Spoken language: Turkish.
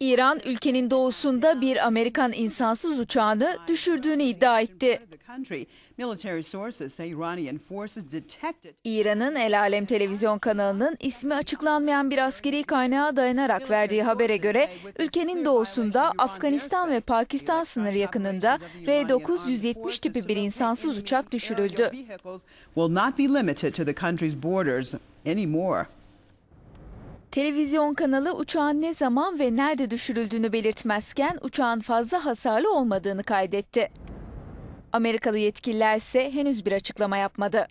İran ülkenin doğusunda bir Amerikan insansız uçağını düşürdüğünü iddia etti. İran'ın El Alem televizyon kanalının ismi açıklanmayan bir askeri kaynağa dayanarak verdiği habere göre ülkenin doğusunda Afganistan ve Pakistan sınırı yakınında R-9 170 tipi bir insansız uçak düşürüldü. Televizyon kanalı uçağın ne zaman ve nerede düşürüldüğünü belirtmezken uçağın fazla hasarlı olmadığını kaydetti. Amerikalı yetkililer ise henüz bir açıklama yapmadı.